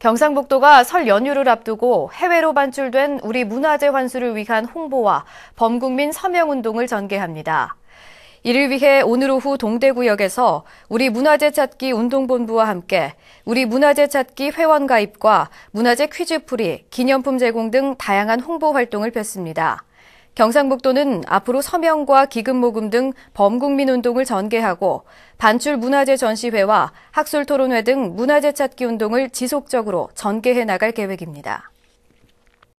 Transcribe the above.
경상북도가 설 연휴를 앞두고 해외로 반출된 우리 문화재 환수를 위한 홍보와 범국민 서명운동을 전개합니다. 이를 위해 오늘 오후 동대구역에서 우리 문화재 찾기 운동본부와 함께 우리 문화재 찾기 회원 가입과 문화재 퀴즈풀이, 기념품 제공 등 다양한 홍보 활동을 폈습니다. 경상북도는 앞으로 서명과 기금 모금 등 범국민 운동을 전개하고 반출 문화재 전시회와 학술 토론회 등 문화재 찾기 운동을 지속적으로 전개해 나갈 계획입니다.